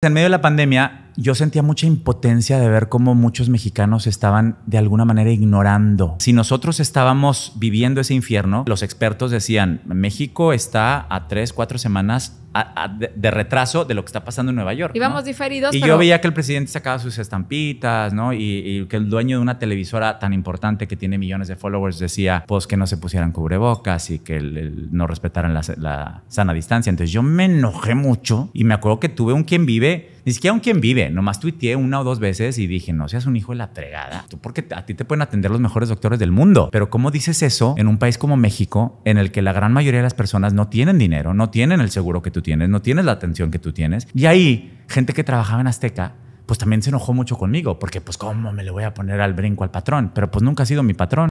en medio de la pandemia yo sentía mucha impotencia de ver cómo muchos mexicanos estaban de alguna manera ignorando. Si nosotros estábamos viviendo ese infierno, los expertos decían, México está a tres, cuatro semanas de, retraso de lo que está pasando en Nueva York. Íbamos diferidos. Y yo veía que el presidente sacaba sus estampitas, ¿no? Y, que el dueño de una televisora tan importante que tiene millones de followers decía, pues que no se pusieran cubrebocas y que no respetaran la, la sana distancia. Entonces yo me enojé mucho y me acuerdo que tuve un quien vive ni siquiera un quien vive. Nomás tuiteé una o dos veces y dije, no seas un hijo de la pregada Tú porque a ti te pueden atender los mejores doctores del mundo. Pero ¿cómo dices eso en un país como México, en el que la gran mayoría de las personas no tienen dinero, no tienen el seguro que tú tienes, no tienes la atención que tú tienes? Y ahí, gente que trabajaba en Azteca, pues también se enojó mucho conmigo, porque pues cómo me le voy a poner al brinco al patrón, pero pues nunca ha sido mi patrón.